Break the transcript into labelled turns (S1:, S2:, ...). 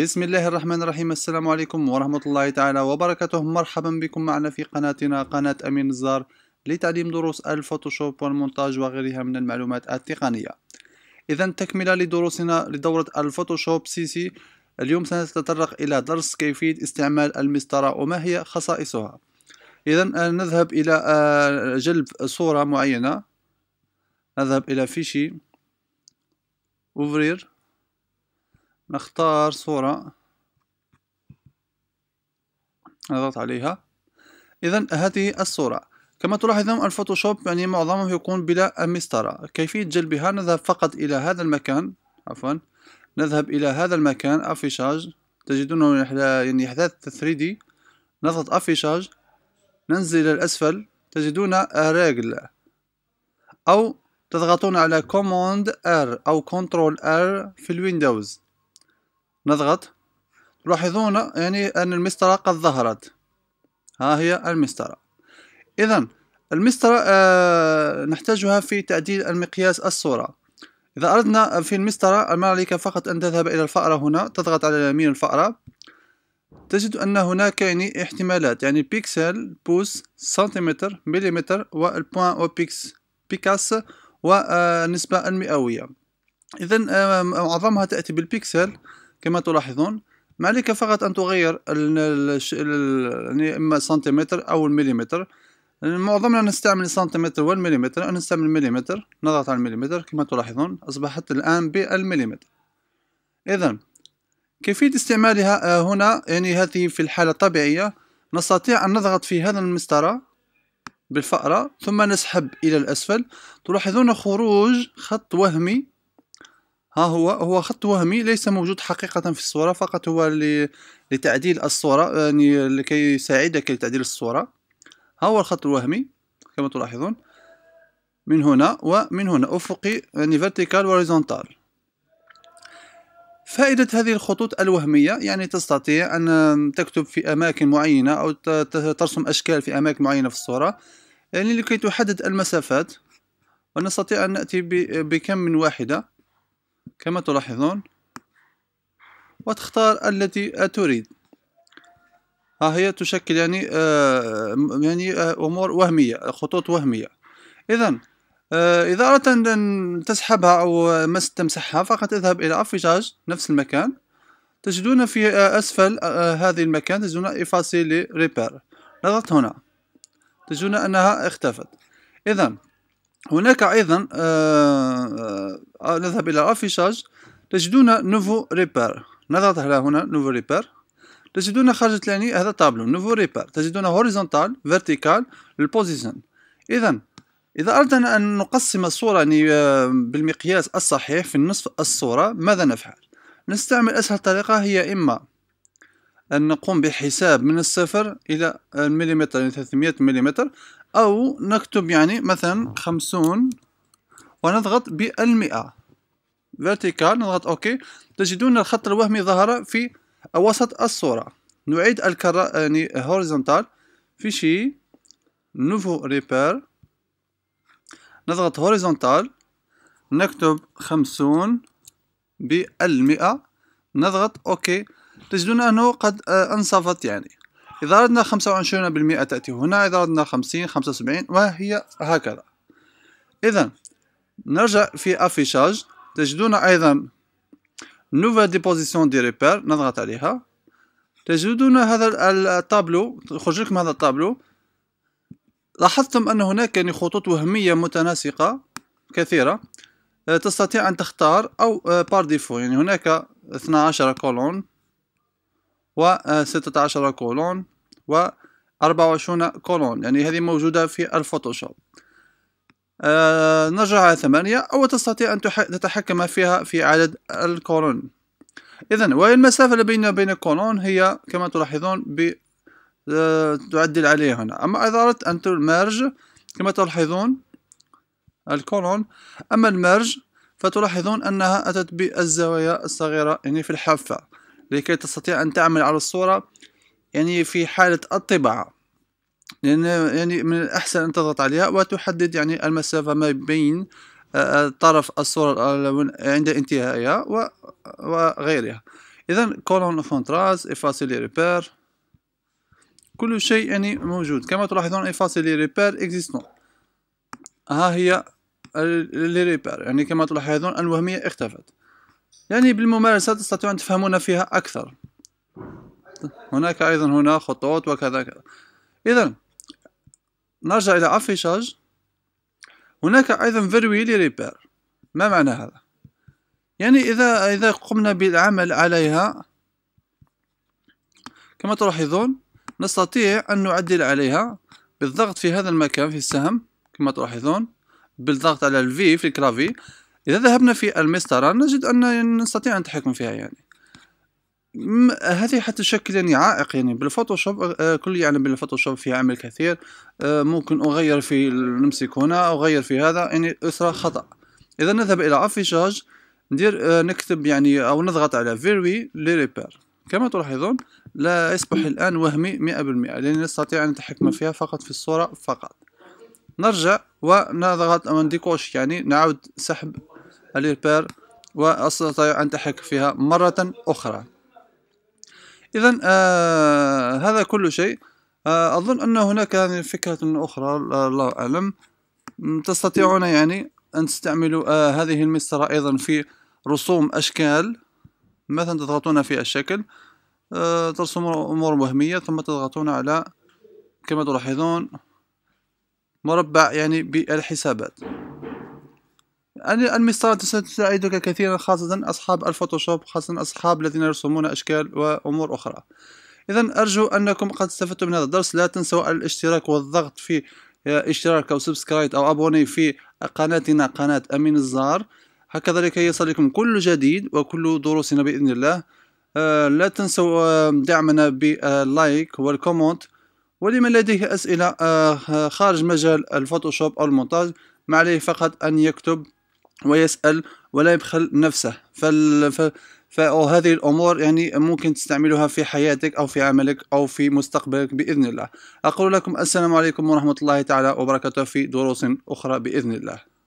S1: بسم الله الرحمن الرحيم السلام عليكم ورحمة الله تعالى وبركاته مرحبا بكم معنا في قناتنا قناة أمين الزار لتعليم دروس الفوتوشوب والمونتاج وغيرها من المعلومات التقنية إذا تكملة لدروسنا لدورة الفوتوشوب سي سي اليوم سنتطرق إلى درس كيفية استعمال المسطرة وما هي خصائصها إذا نذهب إلى جلب صورة معينة نذهب إلى فيشي أوفرير نختار صورة نضغط عليها إذا هذه الصورة كما تلاحظون الفوتوشوب يعني معظمه يكون بلا مسطرة كيفية جلبها نذهب فقط إلى هذا المكان عفوا نذهب إلى هذا المكان أفيشاج تجدونه يعني إحداث 3D نضغط أفيشاج ننزل إلى الأسفل تجدون ريجل أو تضغطون على كوموند R أو كنترول R في الويندوز نضغط تلاحظون يعني أن المسطرة قد ظهرت ها هي المسطرة إذا المسطرة آه نحتاجها في تعديل المقياس الصورة إذا أردنا في المسطرة ما عليك فقط أن تذهب إلى الفأرة هنا تضغط على يمين الفأرة تجد أن هناك يعني احتمالات يعني بيكسل بوس سنتيمتر مليمتر والبوان وبيكس بيكاس والنسبة المئوية إذا آه، معظمها تأتي بالبيكسل كما تلاحظون ما عليك فقط أن تغير يعني إما سنتيمتر أو المليمتر معظمنا نستعمل سنتيمتر والمليمتر أنا نستعمل المليمتر نضغط على المليمتر كما تلاحظون أصبحت الآن بالمليمتر إذا كيفية استعمالها آه، هنا يعني هذه في الحالة الطبيعية نستطيع أن نضغط في هذا المسطرة بالفأرة ثم نسحب إلى الأسفل تلاحظون خروج خط وهمي ها هو هو خط وهمي ليس موجود حقيقة في الصورة فقط هو لتعديل الصورة يعني لكي يساعدك لتعديل الصورة ها هو الخط الوهمي كما تلاحظون من هنا ومن هنا أفقي يعني vertical horizontal فائدة هذه الخطوط الوهمية يعني تستطيع أن تكتب في أماكن معينة أو ترسم أشكال في أماكن معينة في الصورة يعني لكي تحدد المسافات ونستطيع أن نأتي بكم من واحدة كما تلاحظون وتختار التي تريد ها هي تشكل يعني آه يعني آه امور وهميه خطوط وهميه اذا آه اذا اردت ان تسحبها او تمسحها فقط اذهب الى افيشاج نفس المكان تجدون في اسفل آه، هذه المكان تجدون افاسي لريبير نضغط هنا تجدون انها اختفت اذا هناك أيضا آه، آه، آه، نذهب إلى أفيشاج تجدون نوفو ريبير نضغط على هنا نوفو ريبير تجدون خارج لاني هذا طابلو نوفو ريبير تجدون هوريزونتال فيرتيكال البوزيشن إذا إذا أردنا أن نقسم الصورة يعني بالمقياس الصحيح في نصف الصورة ماذا نفعل؟ نستعمل أسهل طريقة هي إما أن نقوم بحساب من الصفر إلى المليمتر يعني 300 مليمتر أو نكتب يعني مثلا خمسون ونضغط بالمئة vertical نضغط أوكي تجدون الخط الوهمي ظهر في وسط الصورة نعيد الكرة يعني horizontal في شي نوفو ريبير نضغط horizontal نكتب خمسون بالمئة نضغط أوكي تجدون أنه قد آه، أنصفت يعني إذا أردنا 25% تأتي هنا إذا أردنا 50 75 وهي هكذا إذا نرجع في أفيشاج تجدون أيضا نوفال ديبوزيسيون دي ريبير نضغط عليها تجدون هذا الطابلو يخرج لكم هذا الطابلو لاحظتم أن هناك يعني خطوط وهمية متناسقة كثيرة آه، تستطيع أن تختار أو بار آه، ديفو يعني هناك 12 كولون و 16 آه، كولون و24 كولون يعني هذه موجودة في الفوتوشوب آه نرجع على ثمانية أو تستطيع أن تتحكم فيها في عدد الكولون إذا والمسافة اللي بيننا بين الكولون هي كما تلاحظون ب آه، تعدل عليها هنا أما إذا أردت أن تمرج كما تلاحظون الكولون أما المرج فتلاحظون أنها أتت بالزوايا الصغيرة يعني في الحافة لكي تستطيع أن تعمل على الصورة يعني في حالة الطباعة لأن يعني من الأحسن أن تضغط عليها وتحدد يعني المسافة ما بين آه، آه، طرف الصورة عند انتهائها وغيرها إذا كولون فونتراز إفاسي لي ريبير كل شيء يعني موجود كما تلاحظون إفاسي لي ريبير إكزيستون ها هي لي ريبير يعني كما تلاحظون الوهمية اختفت يعني بالممارسة تستطيعون أن تفهمون فيها أكثر هناك أيضا هنا خطوط وكذا كذا إذا نرجع إلى أفيشاج هناك أيضا فيرويلي ريبير ما معنى هذا يعني إذا إذا قمنا بالعمل عليها كما تلاحظون نستطيع أن نعدل عليها بالضغط في هذا المكان في السهم كما تلاحظون بالضغط على الفي في الكرافي إذا ذهبنا في المسطرة نجد أن نستطيع أن نتحكم فيها يعني هذه حتى تشكل يعني عائق يعني بالفوتوشوب آه، كل يعلم يعني بالفوتوشوب في عمل كثير آه، ممكن اغير في نمسك هنا اغير في هذا يعني اثر خطا اذا نذهب الى افيشاج ندير آه، نكتب يعني او نضغط على فيروي لريبير كما تلاحظون لا يصبح الان وهمي مئة بالمئة لاني نستطيع ان نتحكم فيها فقط في الصورة فقط نرجع ونضغط منديكوش يعني نعود سحب الريبير واستطيع ان اتحكم فيها مرة اخرى اذا آه هذا كل شيء آه اظن ان هناك يعني فكره اخرى الله اعلم تستطيعون يعني ان تستعملوا آه هذه المسطره ايضا في رسوم اشكال مثلا تضغطون في الشكل آه ترسم امور وهميه ثم تضغطون على كما تلاحظون مربع يعني بالحسابات المسطرات تساعدك كثيرا خاصة أصحاب الفوتوشوب خاصة أصحاب الذين يرسمون أشكال وأمور أخرى إذا أرجو أنكم قد استفدتم من هذا الدرس لا تنسوا الاشتراك والضغط في آه، اشتراك أو سبسكرايب أو أبوني في قناتنا قناة أمين الزار هكذلك يصلكم كل جديد وكل دروسنا بإذن الله آه، لا تنسوا آه، دعمنا باللايك والكومنت ولمن لديه أسئلة خارج مجال الفوتوشوب أو المونتاج ما عليه فقط أن يكتب ويسأل ولا يبخل نفسه فال... ف... فهذه الأمور يعني ممكن تستعملها في حياتك أو في عملك أو في مستقبلك بإذن الله أقول لكم السلام عليكم ورحمة الله تعالى وبركاته في دروس أخرى بإذن الله